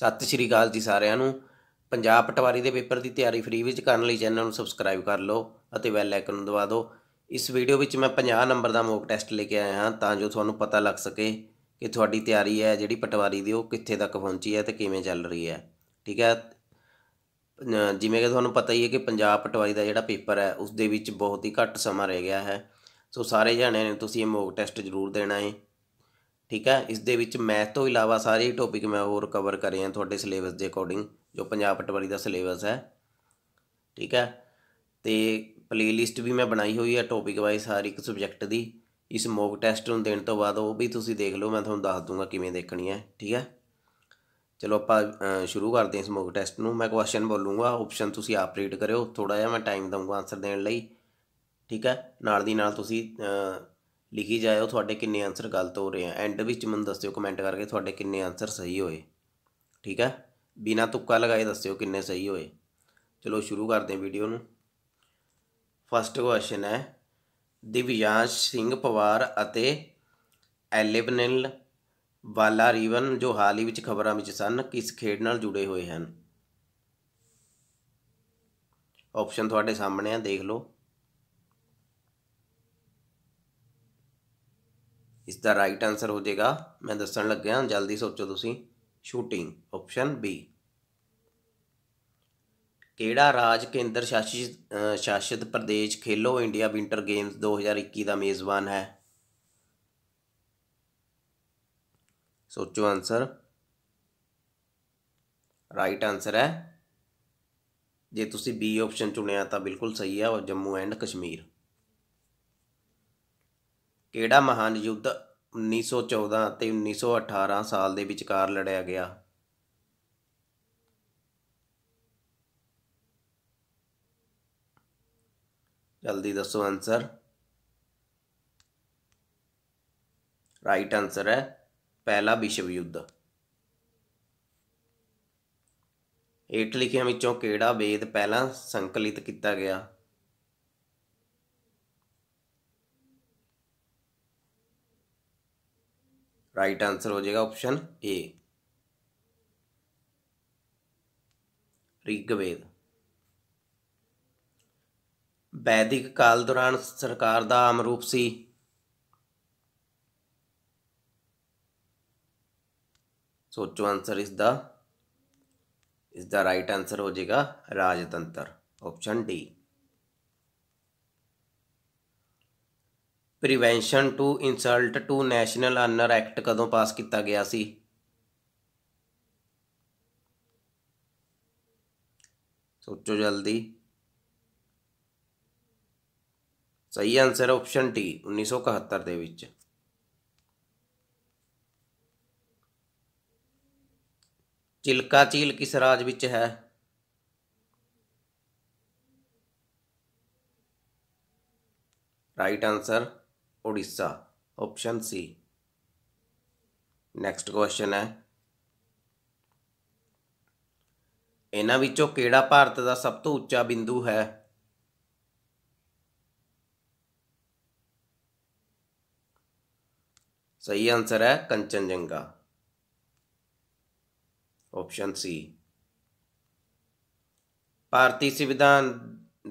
ਸਤਿ ਸ਼੍ਰੀ ਅਕਾਲ ਜੀ ਸਾਰਿਆਂ ਨੂੰ ਪੰਜਾਬ ਪਟਵਾਰੀ ਦੇ ਪੇਪਰ ਦੀ ਤਿਆਰੀ ਫ੍ਰੀ ਵਿੱਚ ਕਰਨ ਲਈ ਚੈਨਲ ਨੂੰ ਸਬਸਕ੍ਰਾਈਬ ਕਰ ਲਓ ਅਤੇ ਬੈਲ ਆਈਕਨ ਨੂੰ ਦਬਾ ਦਿਓ ਇਸ ਵੀਡੀਓ ਵਿੱਚ ਮੈਂ 50 ਨੰਬਰ ਦਾ ਮੌਕ ਟੈਸਟ ਲੈ ਕੇ ਆਇਆ ਹਾਂ ਤਾਂ ਜੋ ਤੁਹਾਨੂੰ ਪਤਾ ਲੱਗ ਸਕੇ ਕਿ ਤੁਹਾਡੀ ਤਿਆਰੀ ਹੈ ਜਿਹੜੀ ਪਟਵਾਰੀ ਦੀ ਉਹ ਕਿੱਥੇ ਤੱਕ ਪਹੁੰਚੀ ਹੈ ਤੇ ਕਿਵੇਂ ਚੱਲ ਰਹੀ ਹੈ ਠੀਕ ਹੈ ਜਿਵੇਂ ਕਿ ਤੁਹਾਨੂੰ ਪਤਾ ਹੀ ਹੈ ਕਿ ਪੰਜਾਬ ਪਟਵਾਰੀ ਦਾ ਜਿਹੜਾ ਪੇਪਰ ਹੈ ਉਸ ਦੇ ਵਿੱਚ ਬਹੁਤ ਹੀ ਘੱਟ ਸਮਾਂ ਰਹਿ ਗਿਆ ਹੈ ਸੋ ਸਾਰੇ ਜਾਣਿਆਂ ਨੇ ਤੁਸੀਂ ਇਹ ਮੌਕ ਟੈਸਟ ਜ਼ਰੂਰ ਦੇਣਾ ਹੈ ਠੀਕ ਹੈ ਇਸ ਦੇ ਵਿੱਚ ਮੈਥ ਤੋਂ ਇਲਾਵਾ ਸਾਰੇ ਟੌਪਿਕ ਮੈਂ ਹੋਰ ਕਵਰ ਕਰੇ ਆ ਤੁਹਾਡੇ ਸਿਲੇਬਸ ਦੇ ਅਕੋਰਡਿੰਗ ਜੋ ਪੰਜਾਬ ਪਟਵਾਰੀ ਦਾ ਸਿਲੇਬਸ ਹੈ ਠੀਕ ਹੈ ਤੇ ਪਲੇਲਿਸਟ ਵੀ ਮੈਂ ਬਣਾਈ ਹੋਈ ਹੈ ਟੌਪਿਕ ਵਾਈਜ਼ ਹਰ ਇੱਕ ਸਬਜੈਕਟ ਦੀ ਇਸ ਮੌਕ ਟੈਸਟ ਨੂੰ ਦੇਣ ਤੋਂ ਬਾਅਦ ਉਹ ਵੀ ਤੁਸੀਂ ਦੇਖ ਲਓ ਮੈਂ ਤੁਹਾਨੂੰ ਦੱਸ ਦੂੰਗਾ ਕਿਵੇਂ ਦੇਖਣੀ ਹੈ ਠੀਕ ਹੈ ਚਲੋ ਆਪਾਂ ਸ਼ੁਰੂ ਕਰਦੇ ਹਾਂ ਇਸ ਮੌਕ ਟੈਸਟ ਨੂੰ ਮੈਂ ਕੁਐਸਚਨ ਬੋਲੂੰਗਾ ਆਪਸ਼ਨ ਤੁਸੀਂ ਆਪ ਰੀਡ ਕਰਿਓ ਥੋੜਾ ਜਿਹਾ ਮੈਂ ਟਾਈਮ ਦਊਂਗਾ ਆਨਸਰ ਦੇਣ ਲਈ ਠੀਕ ਹੈ ਨਾਲ ਦੀ ਨਾਲ ਤੁਸੀਂ ਲਿਖੀ ਉਹ ਤੁਹਾਡੇ ਕਿੰਨੇ ਆਨਸਰ ਗਲਤ ਹੋ ਰਹੇ ਆ ਐਂਡ ਵਿੱਚ ਮੈਨੂੰ ਦੱਸਿਓ ਕਮੈਂਟ ਕਰਕੇ ਤੁਹਾਡੇ ਕਿੰਨੇ ਆਨਸਰ ਸਹੀ ਹੋਏ ਠੀਕ ਹੈ ਬਿਨਾ ਤੁੱਕਾ ਲਗਾਏ ਦੱਸਿਓ ਕਿੰਨੇ ਸਹੀ ਹੋਏ ਚਲੋ ਸ਼ੁਰੂ ਕਰਦੇ ਹਾਂ ਵੀਡੀਓ ਨੂੰ ਫਸਟ ਕੁਐਸਚਨ ਹੈ ਦਿਵਿਆਸ਼ ਸਿੰਘ ਪਵਾਰ ਅਤੇ ਐਲਿਬਨਿਲ ਵਾਲਾ ਰੀਵਨ ਜੋ ਹਾਲ ਹੀ ਵਿੱਚ ਖਬਰਾਂ ਵਿੱਚ ਸਨ ਕਿਸ ਖੇਡ ਨਾਲ ਜੁੜੇ ਹੋਏ ਹਨ ਆਪਸ਼ਨ ਤੁਹਾਡੇ ਸਾਹਮਣੇ ਆ ਦੇਖ ਲਓ ਇਸ ਦਾ ਰਾਈਟ ਆਨਸਰ ਹੋ ਜਾਏਗਾ ਮੈਂ ਦੱਸਣ ਲੱਗਿਆ ਜਲਦੀ ਸੋਚੋ ਤੁਸੀਂ ਸ਼ੂਟਿੰਗ ਆਪਸ਼ਨ ਬੀ ਕਿਹੜਾ ਰਾਜ ਕੇਂਦਰ ਸ਼ਾਸਿਤ ਸ਼ਾਸਿਤ ਪ੍ਰਦੇਸ਼ ਖੇਲੋ ਇੰਡੀਆ ਵਿੰਟਰ ਗੇਮਸ 2021 ਦਾ ਮੇਜ਼ਬਾਨ ਹੈ ਸੋਚੋ ਆਨਸਰ ਰਾਈਟ ਆਨਸਰ ਹੈ ਜੇ ਤੁਸੀਂ ਬੀ ਆਪਸ਼ਨ ਚੁਣਿਆ ਤਾਂ ਬਿਲਕੁਲ ਸਹੀ ਹੈ ਉਹ ਜੰਮੂ ਐਂਡ ਕਸ਼ਮੀਰ ਕਿਹੜਾ ਮਹਾਨ ਯੁੱਧ 1914 ਅਤੇ 1918 ਸਾਲ ਦੇ ਵਿਚਕਾਰ ਲੜਿਆ ਗਿਆ ਜਲਦੀ ਦੱਸੋ ਆਨਸਰ ਰਾਈਟ ਆਨਸਰ ਹੈ ਪਹਿਲਾ ਵਿਸ਼ਵ ਯੁੱਧ ਹੇਠ ਲਿਖਿਆਂ ਵਿੱਚੋਂ ਕਿਹੜਾ ਵੇਦ ਪਹਿਲਾਂ ਸੰਕਲਿਤ ਕੀਤਾ ਗਿਆ राइट आंसर हो जाएगा ऑप्शन ए ਰਿਗਵੇਦ ਵੈਦਿਕ ਕਾਲ ਦੌਰਾਨ ਸਰਕਾਰ ਦਾ ਆਮ ਰੂਪ ਸੀ ਸੋਚੋ ਆਨਸਰ ਇਸ ਦਾ ਇਸ ਦਾ ਰਾਈਟ ਆਨਸਰ ਹੋ ਜਾਏਗਾ ਰਾਜਤੰਤਰ option D prevention to insult to national honour act ਕਦੋਂ ਪਾਸ ਕੀਤਾ ਗਿਆ ਸੀ ਸੋਚੋ ਜਲਦੀ ਸਹੀ ਆਨਸਰ ਆਪਸ਼ਨ ਟੀ 1971 ਦੇ ਵਿੱਚ ਚਿਲਕਾ ਝੀਲ ਕਿਸ ਰਾਜ ਵਿੱਚ ਹੈ right answer Orissa option C next question ਹੈ ਇਹਨਾਂ ਵਿੱਚੋਂ ਕਿਹੜਾ ਭਾਰਤ ਦਾ ਸਭ ਤੋਂ ਉੱਚਾ ਬਿੰਦੂ ਹੈ ਸਹੀ ਆਨਸਰ ਹੈ ਕੰਚਨਜੰਗਾ ਆਪਸ਼ਨ ਸੀ ਭਾਰਤੀ ਸੰਵਿਧਾਨ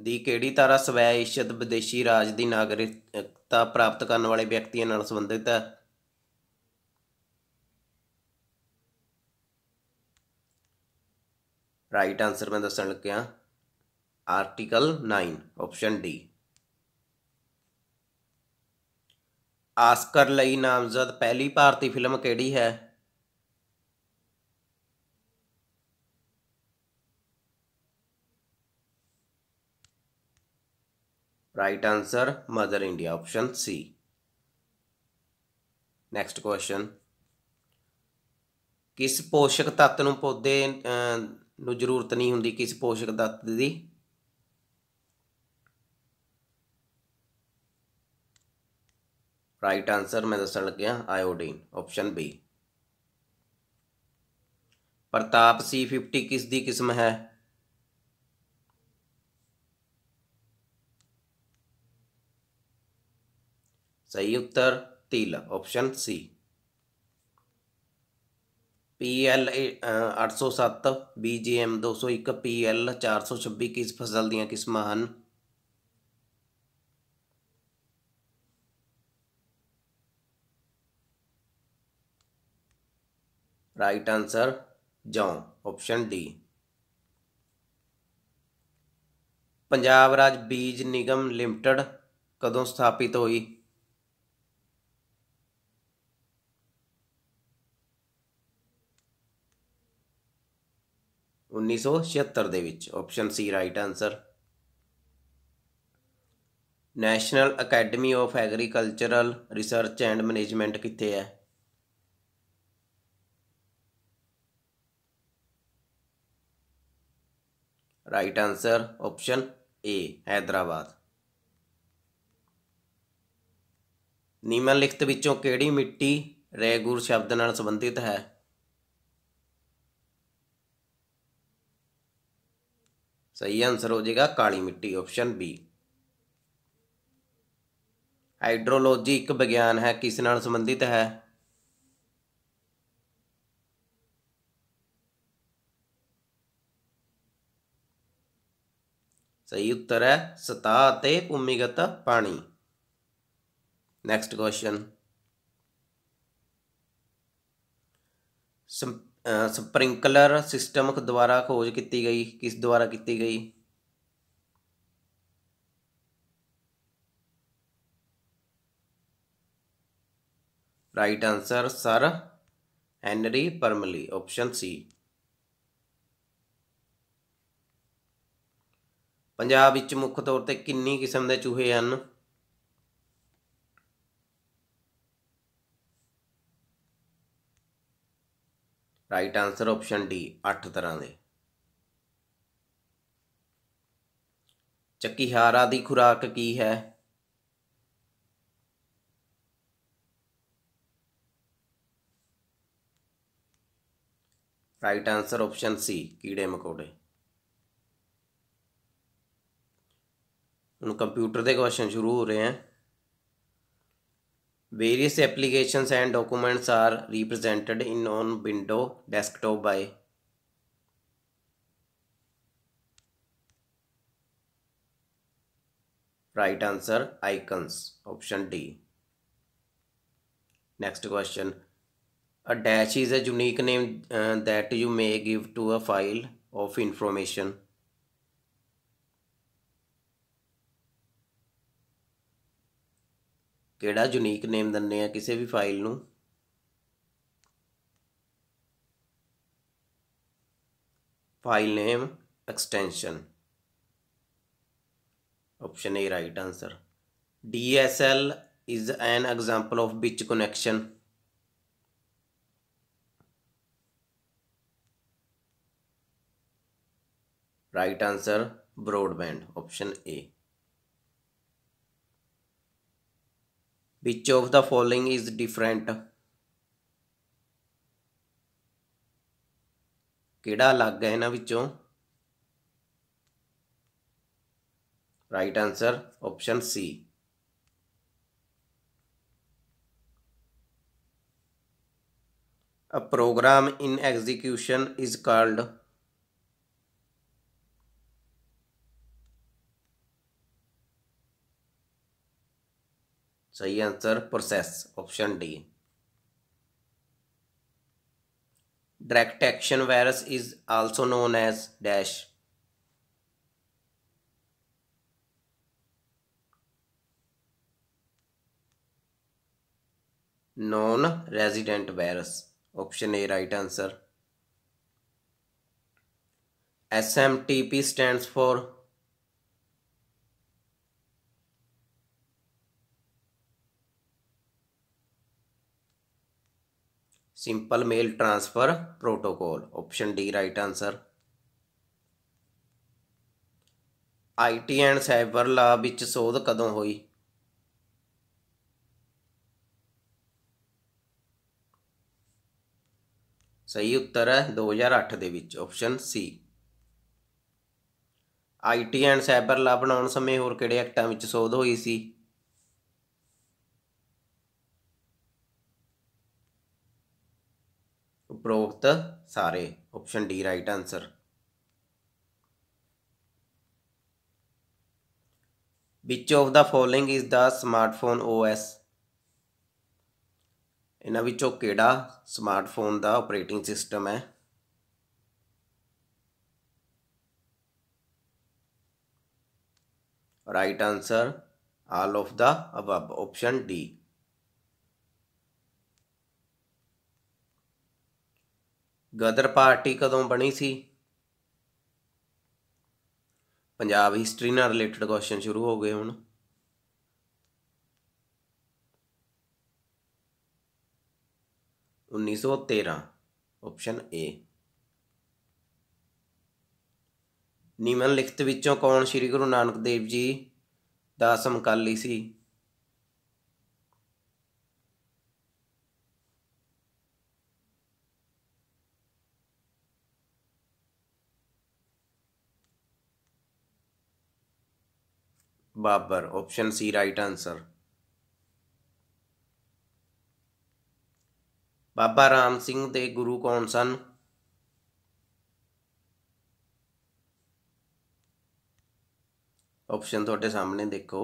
ਦੀ ਕਿਹੜੀ ਤਾਰਾ ਸਵੈ ਇਸ਼ਤ ਵਿਦੇਸ਼ੀ ਰਾਜ ਦੀ ਨਾਗਰਿਕਤਾ ਪ੍ਰਾਪਤ ਕਰਨ ਵਾਲੇ ਵਿਅਕਤੀਆਂ ਨਾਲ ਸੰਬੰਧਿਤ ਹੈ ਰਾਈਟ ਆਨਸਰ ਮੈਂ ਦੱਸਣ ਲੱਗਿਆ ਆਰਟੀਕਲ 9 ਆਪਸ਼ਨ ਡੀ ਆਸਕਰ ਲਈ ਨਾਮਜ਼ਦ ਪਹਿਲੀ ਭਾਰਤੀ ਫਿਲਮ ਕਿਹੜੀ ਹੈ right answer mother India option C next question ਕਿਸ ਪੋਸ਼ਕ ਤੱਤ ਨੂੰ ਪੌਦੇ ਨੂੰ ਜ਼ਰੂਰਤ ਨਹੀਂ ਹੁੰਦੀ ਕਿਸ ਪੋਸ਼ਕ ਤੱਤ ਦੀ ਰਾਈਟ ਆਨਸਰ ਮੈਂ ਦੱਸਣ ਲੱਗਿਆ iodine option B Pratap C 50 ਕਿਸ ਦੀ ਕਿਸਮ ਹੈ ਸਹੀ ਉੱਤਰ तिल option C PL 807 BGM 201 PL 426 ਕਿਸ ਫਸਲ ਦੀਆਂ ਕਿਸਮਾਂ ਹਨ ਰਾਈਟ ਆਨਸਰ ਜੌਂ ਆਪਸ਼ਨ ਡੀ ਪੰਜਾਬ ਰਾਜ ਬੀਜ ਨਿਗਮ ਲਿਮਟਿਡ ਕਦੋਂ ਸਥਾਪਿਤ ਹੋਈ 1976 ਦੇ ਵਿੱਚ option C right answer national academy of agricultural research and management ਕਿੱਥੇ ਹੈ right answer option A Hyderabad ਨਿਮਨਲਿਖਤ ਵਿੱਚੋਂ ਕਿਹੜੀ ਮਿੱਟੀ ਰੈਗੂਰ ਸ਼ਬਦ ਨਾਲ ਸੰਬੰਧਿਤ ਹੈ सही आंसर हो जाएगा काली मिट्टी ऑप्शन बी हाइड्रोलॉजी एक विज्ञान है किस न संबंधित है सही उत्तर है सतह भूमिगत पानी नेक्स्ट क्वेश्चन ਸਪ੍ਰਿੰਕਲਰ ਸਿਸਟਮ ਦੁਆਰਾ ਖੋਜ ਕੀਤੀ ਗਈ ਕਿਸ ਦੁਆਰਾ ਕੀਤੀ ਗਈ right answer sir Henry Parmley option C Punjab ਵਿੱਚ ਮੁੱਖ ਤੌਰ ਤੇ ਕਿੰਨੀ ਕਿਸਮ ਦੇ ਚੂਹੇ ਹਨ ਰਾਈਟ ਆਨਸਰ ਆਪਸ਼ਨ ਡੀ 8 ਤਰ੍ਹਾਂ ਦੇ ਚੱਕੀ ਹਾਰਾ ਦੀ ਖੁਰਾਕ ਕੀ ਹੈ ਰਾਈਟ ਆਨਸਰ ਆਪਸ਼ਨ ਸੀ ਕੀੜੇ ਮਕੌੜੇ ਹੁਣ ਕੰਪਿਊਟਰ ਦੇ ਕੁਐਸਚਨ ਸ਼ੁਰੂ ਹੋ ਰਹੇ ਹਨ Various applications and documents are represented in on window desktop by Right answer icons option D. Next question. A dash is a unique name uh, that you may give to a file of information. ਕਿਹੜਾ unique name ਦਿੰਨੇ ਆ ਕਿਸੇ ਵੀ file ਨੂੰ file name extension option A right answer. DSL is an example of which connection? Right answer broadband option A. Which of the following is different? ਕਿਹੜਾ ਅਲੱਗ ਹੈ ਇਹਨਾਂ ਵਿੱਚੋਂ right answer option C program in execution is called सही answer process option D direct action virus is also known as dash non resident virus option a right answer smtp stands for simple mail transfer protocol option D right answer IT and cyber law ਵਿੱਚ ਸੋਧ ਕਦੋਂ ਹੋਈ ਸਹੀ ਉੱਤਰ ਹੈ 2008 ਦੇ ਵਿੱਚ option C IT and cyber law ਬਣਾਉਣ ਸਮੇਂ ਹੋਰ ਕਿਹੜੇ ਐਕਟਾਂ ਵਿੱਚ ਸੋਧ ਹੋਈ ਸੀ ਪ੍ਰੋਗਤ ਸਾਰੇ অপশন ডি রাইট आंसर ਵਿਚੋ ਆਫ ਦਾ ਫੋਲੋਇੰਗ ਇਸ ਦਾ 스마트ফোন ওএস ਇਨਾ ਵਿਚੋ ਕਿਡਾ স্মার্টফোন ਦਾ অপারেটিং সিস্টেম ਹੈ right answer all of the above option D Ghadar party ਕਦੋਂ ਬਣੀ ਸੀ ਪੰਜਾਬ ਹਿਸਟਰੀ ਨਾਲ ਰਿਲੇਟਡ ਕੁਐਸਚਨ ਸ਼ੁਰੂ ਹੋ ਗਏ ਹੁਣ ਉੱਨੀ ਸੌ ਤੇਰਾਂ ਆਪਸ਼ਨ ਏ ਨਿਮਨਲਿਖਤ ਵਿੱਚੋਂ ਕੌਣ ਸ੍ਰੀ ਗੁਰੂ ਨਾਨਕ ਦੇਵ ਜੀ ਦਾ ਸਮਕਾਲੀ ਸੀ Babar option C right answer Baba Ram Singh ਦੇ ਗੁਰੂ ਕੌਣ ਸਨ ਆਪਸ਼ਨ ਤੁਹਾਡੇ ਸਾਹਮਣੇ ਦੇਖੋ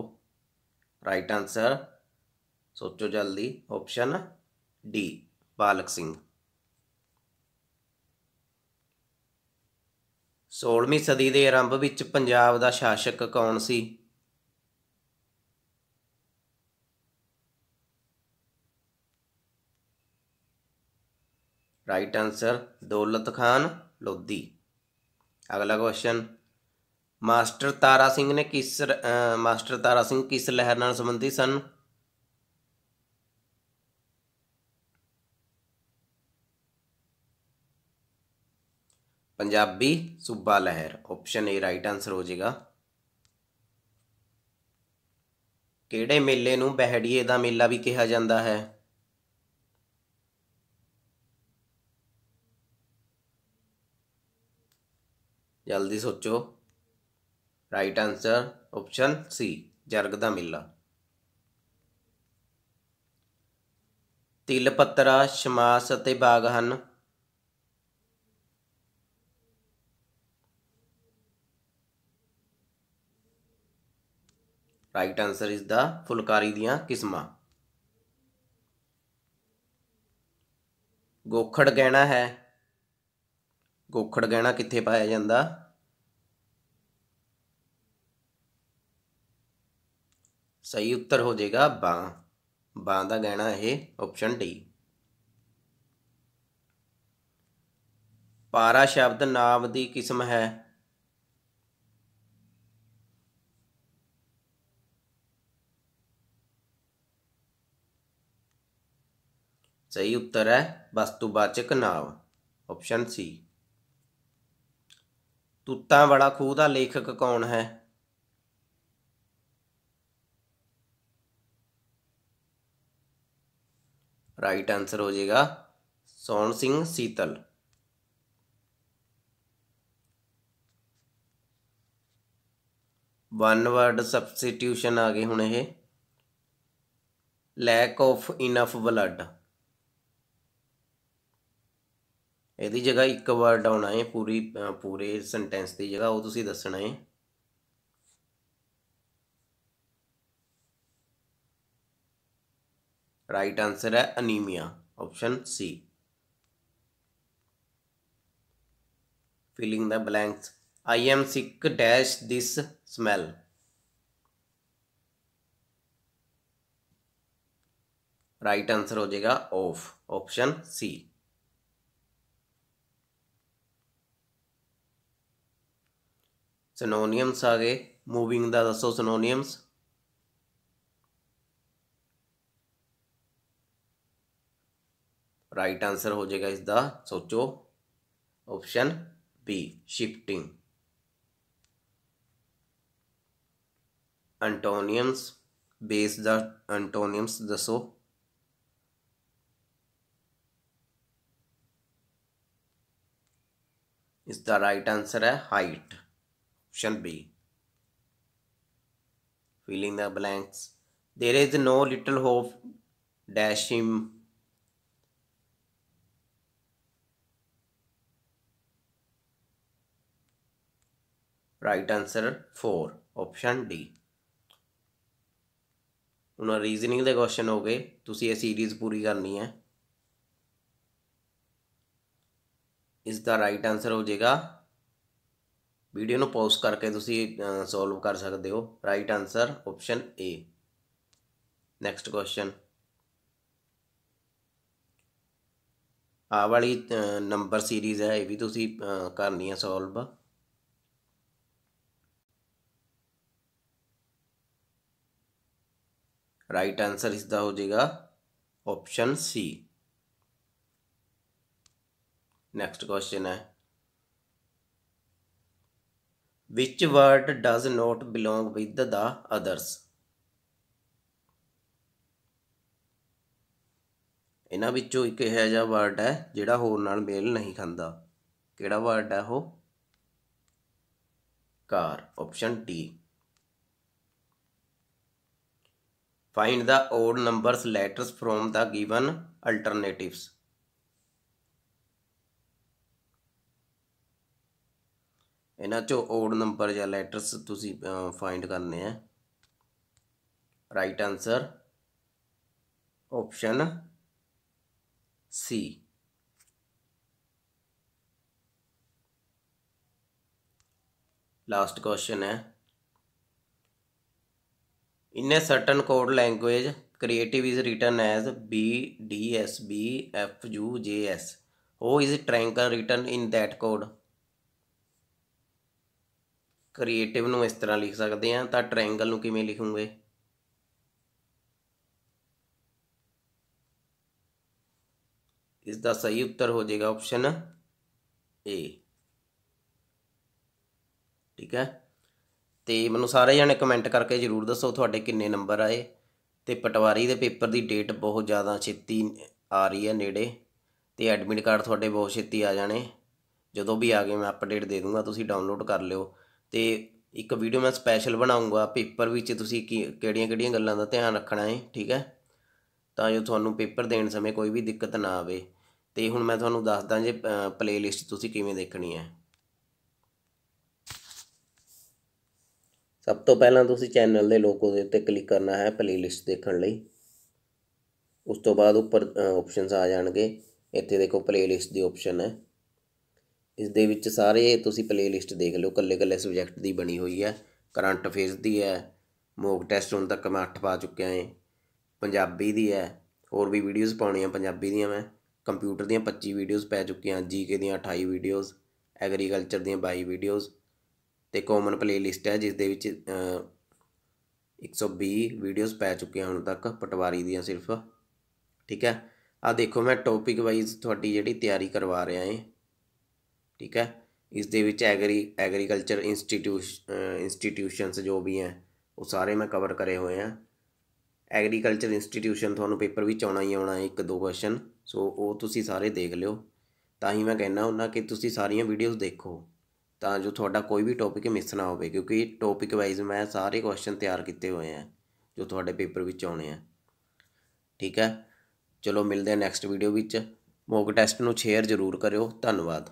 ਰਾਈਟ ਆਨਸਰ ਸੋਚੋ ਜਲਦੀ ਆਪਸ਼ਨ ਡੀ ਬਾਲਕ ਸਿੰਘ 16ਵੀਂ ਸਦੀ ਦੇ ਆਰੰਭ ਵਿੱਚ ਪੰਜਾਬ ਦਾ ਸ਼ਾਸਕ ਕੌਣ ਸੀ राइट आंसर दौलत खान लोधी अगला क्वेश्चन ਮਾਸਟਰ ਤਾਰਾ ਸਿੰਘ ਨੇ ਕਿਸ ਮਾਸਟਰ ਤਾਰਾ ਸਿੰਘ ਕਿਸ ਲਹਿਰ ਨਾਲ ਸੰਬੰਧਿਤ ਸਨ ਪੰਜਾਬੀ ਸੂਬਾ ਲਹਿਰ ਆਪਸ਼ਨ ਏ ਰਾਈਟ ਆਨਸਰ ਹੋ ਜਾਏਗਾ ਕਿਹੜੇ ਮੇਲੇ ਨੂੰ ਬਹਿੜੀਏ ਦਾ ਮੇਲਾ ਵੀ ਕਿਹਾ ਜਾਂਦਾ ਹੈ जल्दी सोचो राइट आंसर ऑप्शन सी जरगदा मिला ਤਿਲ ਪੱਤਰਾ ਸ਼ਮਾਸ ਅਤੇ ਬਾਗ ਹਨ ਰਾਈਟ ਆਨਸਰ ਇਸ ਦਾ ਫੁਲਕਾਰੀ ਦੀਆਂ ਕਿਸਮਾਂ ਗੋਖੜ ਗਹਿਣਾ ਹੈ ਗੋਖੜ ਗਹਿਣਾ ਕਿੱਥੇ ਪਾਇਆ ਜਾਂਦਾ ਸਹੀ ਉੱਤਰ ਹੋ ਜਾਏਗਾ ਬਾਂ ਬਾਂ ਦਾ ਗਹਿਣਾ ਇਹ ਆਪਸ਼ਨ ਡੀ ਪਾਰਾ ਸ਼ਬਦ ਨਾਮ ਦੀ ਕਿਸਮ ਹੈ ਸਹੀ ਉੱਤਰ ਹੈ ਵਸਤੂਵਾਚਕ ਨਾਮ ਆਪਸ਼ਨ ਸੀ ਤੁੱਤਾਂ ਵਾਲਾ ਖੂਹ ਦਾ ਲੇਖਕ ਕੌਣ ਹੈ राइट आंसर हो जाएगा Sohan Singh Seetal one word substitution ਆ ਗਏ ਹੁਣ ਇਹ ਲੈਕ ਆਫ ਇਨਫ ਬਲੱਡ ਇਹਦੀ ਜਗ੍ਹਾ ਇੱਕ ਵਰਡ ਆਉਣਾ ਹੈ ਪੂਰੀ ਪੂਰੇ ਸੈਂਟੈਂਸ ਦੀ ਜਗ੍ਹਾ ਉਹ ਤੁਸੀਂ ਦੱਸਣਾ ਹੈ राइट आंसर है anaemia option C filling the blanks I am sick dash this smell right answer हो जाएगा ऑफ ऑप्शन सी सनोनियम्स आ गए मूविंग द दसो सनोनियम्स ਰਾਈਟ ਆਨਸਰ ਹੋ ਜਾਏਗਾ ਇਸ ਦਾ ਸੋਚੋ option B shifting antonyms base ਦਾ ਐਂਟੋਨੀਮਸ ਦੱਸੋ ਇਸ ਦਾ ਰਾਈਟ ਆਨਸਰ ਹੈ height option B filling the blanks there is no little hope dash him right answer 4 option D ਉਹਨਾਂ ਰੀਜ਼ਨਿੰਗ ਦੇ ਕੁਐਸਚਨ ਹੋ ਗਏ ਤੁਸੀਂ ਇਹ ਸੀਰੀਜ਼ ਪੂਰੀ ਕਰਨੀ ਹੈ ਇਸ ਦਾ ਰਾਈਟ ਆਨਸਰ ਹੋ ਜਾਏਗਾ ਵੀਡੀਓ ਨੂੰ ਪੌਜ਼ ਕਰਕੇ ਤੁਸੀਂ ਸੋਲਵ ਕਰ ਸਕਦੇ ਹੋ right answer option A next question ਆ ਵਾਲੀ ਨੰਬਰ ਸੀਰੀਜ਼ ਹੈ ਇਹ ਵੀ ਤੁਸੀਂ ਕਰਨੀ ਹੈ ਸੋਲਵ राइट आंसर इसका हो जाएगा ऑप्शन सी नेक्स्ट क्वेश्चन है which word does not belong with the others ਇਹਨਾਂ ਵਿੱਚੋਂ ਇੱਕ ਇਹੋ ਜਿਹਾ ਵਰਡ ਹੈ ਜਿਹੜਾ ਹੋਰ ਨਾਲ ਮੇਲ ਨਹੀਂ ਖਾਂਦਾ ਕਿਹੜਾ ਵਰਡ ਹੈ ਉਹ car option D Find the odd numbers letters from the given alternatives. ਇਹਨਾਂ ਚੋਂ ਓਡ ਨੰਬਰ ਜਾਂ ਲੈਟਰਸ ਤੁਸੀਂ ਫਾਈਂਡ ਕਰਨੇ ਆ right answer option C last question ਹੈ In a certain code language, creative is written as B, D, S, B, F, U, J, S. How is triangle written in that code? Creative ਨੂੰ ਇਸ ਤਰ੍ਹਾਂ ਲਿਖ ਸਕਦੇ ਆ ਤਾਂ triangle ਨੂੰ ਕਿਵੇਂ ਲਿਖੂਗੇ ਇਸ ਦਾ ਸਹੀ ਉੱਤਰ ਹੋ ਜਾਏਗਾ ਆਪਸ਼ਨ ਏ ਠੀਕ ਹੈ ਤੇ ਮੈਨੂੰ ਸਾਰੇ ਜਣੇ ਕਮੈਂਟ ਕਰਕੇ ਜਰੂਰ ਦੱਸੋ ਤੁਹਾਡੇ ਕਿੰਨੇ ਨੰਬਰ ਆਏ ਤੇ ਪਟਵਾਰੀ ਦੇ ਪੇਪਰ ਦੀ ਡੇਟ ਬਹੁਤ ਜ਼ਿਆਦਾ ਛੇਤੀ ਆ ਰਹੀ ਹੈ ਨੇੜੇ ਤੇ ਐਡਮਿਟ ਕਾਰਡ ਤੁਹਾਡੇ ਬਹੁਤ ਛੇਤੀ ਆ ਜਾਣੇ ਜਦੋਂ ਵੀ ਆ ਗਏ ਮੈਂ ਅਪਡੇਟ ਦੇ ਦੂੰਗਾ ਤੁਸੀਂ ਡਾਊਨਲੋਡ ਕਰ ਲਿਓ ਤੇ ਇੱਕ ਵੀਡੀਓ ਮੈਂ ਸਪੈਸ਼ਲ ਬਣਾਉਂਗਾ ਪੇਪਰ ਵਿੱਚ ਤੁਸੀਂ ਕਿਹੜੀਆਂ-ਕਿਹੜੀਆਂ ਗੱਲਾਂ ਦਾ ਧਿਆਨ ਰੱਖਣਾ ਹੈ ਠੀਕ ਹੈ ਤਾਂ ਜੋ ਤੁਹਾਨੂੰ ਪੇਪਰ ਦੇਣ ਸਮੇਂ ਕੋਈ ਵੀ ਦਿੱਕਤ ਨਾ ਆਵੇ ਤੇ ਹੁਣ ਮੈਂ ਤੁਹਾਨੂੰ ਦੱਸਦਾ ਜੇ ਪਲੇਲਿਸਟ ਤੁਸੀਂ ਕਿਵੇਂ ਦੇਖਣੀ ਹੈ ਸਭ ਤੋਂ ਪਹਿਲਾਂ ਤੁਸੀਂ ਚੈਨਲ ਦੇ ਲੋਗੋ ਦੇ ਉੱਤੇ ਕਲਿੱਕ ਕਰਨਾ ਹੈ ਪਲੇਲਿਸਟ ਦੇਖਣ ਲਈ ਉਸ ਤੋਂ ਬਾਅਦ ਉੱਪਰ ਆਪਸ਼ਨਸ ਆ ਜਾਣਗੇ ਇੱਥੇ ਦੇਖੋ ਪਲੇਲਿਸਟ ਦੀ ਆਪਸ਼ਨ ਹੈ ਇਸ ਦੇ ਵਿੱਚ ਸਾਰੇ ਤੁਸੀਂ ਪਲੇਲਿਸਟ ਦੇਖ ਲਓ ਕੱਲੇ ਕੱਲੇ ਸਬਜੈਕਟ ਦੀ ਬਣੀ ਹੋਈ ਹੈ ਕਰੰਟ ਅਫੇਅਰਸ ਦੀ ਹੈ ਮੋਕ ਟੈਸਟ ਹੁਣ ਤੱਕ ਮੈਂ 8 ਪਾ ਚੁੱਕਿਆ ਹਾਂ ਪੰਜਾਬੀ ਦੀ ਹੈ ਹੋਰ ਵੀ ਵੀਡੀਓਜ਼ ਪਾਉਣੀਆਂ ਪੰਜਾਬੀ ਦੀਆਂ ਮੈਂ ਕੰਪਿਊਟਰ ਦੀਆਂ 25 ਵੀਡੀਓਜ਼ ਪੈ ਚੁੱਕੀਆਂ ਜੀਕੇ ਦੀਆਂ 28 ਵੀਡੀਓਜ਼ ਐਗਰੀਕਲਚਰ ਦੀਆਂ 22 ਵੀਡੀਓਜ਼ ਤੇ ਕਾਮਨ ਪਲੇਲਿਸਟ ਹੈ ਜਿਸ ਦੇ ਵਿੱਚ 120 ਵੀਡੀਓਜ਼ ਪੈ ਚੁੱਕੀਆਂ ਹੁਣ ਤੱਕ ਪਟਵਾਰੀ ਦੀਆਂ ਸਿਰਫ ਠੀਕ ਹੈ ਆ ਦੇਖੋ ਮੈਂ ਟੌਪਿਕ ਵਾਈਜ਼ ਤੁਹਾਡੀ ਜਿਹੜੀ ਤਿਆਰੀ ਕਰਵਾ ਰਿਹਾ ਹਾਂ ਠੀਕ ਹੈ ਇਸ ਦੇ ਵਿੱਚ ਐਗਰੀ ਐਗਰੀਕਲਚਰ ਇੰਸਟੀਟਿਊਸ਼ਨ ਇੰਸਟੀਟਿਊਸ਼ਨਸ ਜੋ ਵੀ ਹੈ ਉਹ ਸਾਰੇ ਮੈਂ ਕਵਰ ਕਰੇ ਹੋਏ ਆ ਐਗਰੀਕਲਚਰ ਇੰਸਟੀਟਿਊਸ਼ਨ ਤੁਹਾਨੂੰ ਪੇਪਰ ਵਿੱਚ ਆਉਣਾ ਹੀ ਆਉਣਾ ਹੈ ਇੱਕ ਦੋ ਕੁਐਸਚਨ ਸੋ ਉਹ ਤੁਸੀਂ ਸਾਰੇ ਦੇਖ ਲਿਓ ਤਾਂ ਹੀ ਮੈਂ ਕਹਿਣਾ ਹੁੰਦਾ ਕਿ ਤੁਸੀਂ ਸਾਰੀਆਂ ਵੀਡੀਓਜ਼ ਦੇਖੋ ਤਾਂ ਜੋ ਤੁਹਾਡਾ ਕੋਈ ਵੀ ਟੌਪਿਕ ਮਿਸ ਨਾ ਹੋਵੇ ਕਿਉਂਕਿ ਟੌਪਿਕ ਵਾਈਜ਼ ਮੈਂ ਸਾਰੇ ਕੁਐਸਚਨ ਤਿਆਰ ਕੀਤੇ ਹੋਏ ਆ ਜੋ ਤੁਹਾਡੇ ਪੇਪਰ ਵਿੱਚ ਆਉਣੇ ਆ ਠੀਕ ਹੈ ਚਲੋ ਮਿਲਦੇ ਆ ਨੈਕਸਟ ਵੀਡੀਓ ਵਿੱਚ ਮੋਕ ਟੈਸਟ ਨੂੰ ਸ਼ੇਅਰ ਜ਼ਰੂਰ ਕਰਿਓ ਧੰਨਵਾਦ